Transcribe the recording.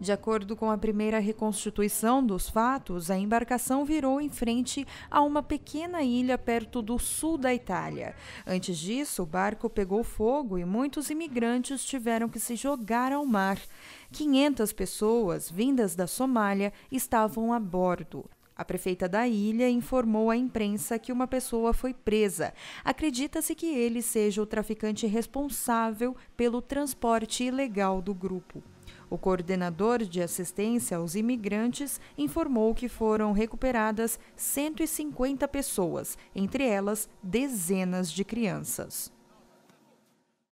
De acordo com a primeira reconstituição dos fatos, a embarcação virou em frente a uma pequena ilha perto do sul da Itália. Antes disso, o barco pegou fogo e muitos imigrantes tiveram que se jogar ao mar. 500 pessoas vindas da Somália estavam a bordo. A prefeita da ilha informou à imprensa que uma pessoa foi presa. Acredita-se que ele seja o traficante responsável pelo transporte ilegal do grupo. O coordenador de assistência aos imigrantes informou que foram recuperadas 150 pessoas, entre elas dezenas de crianças.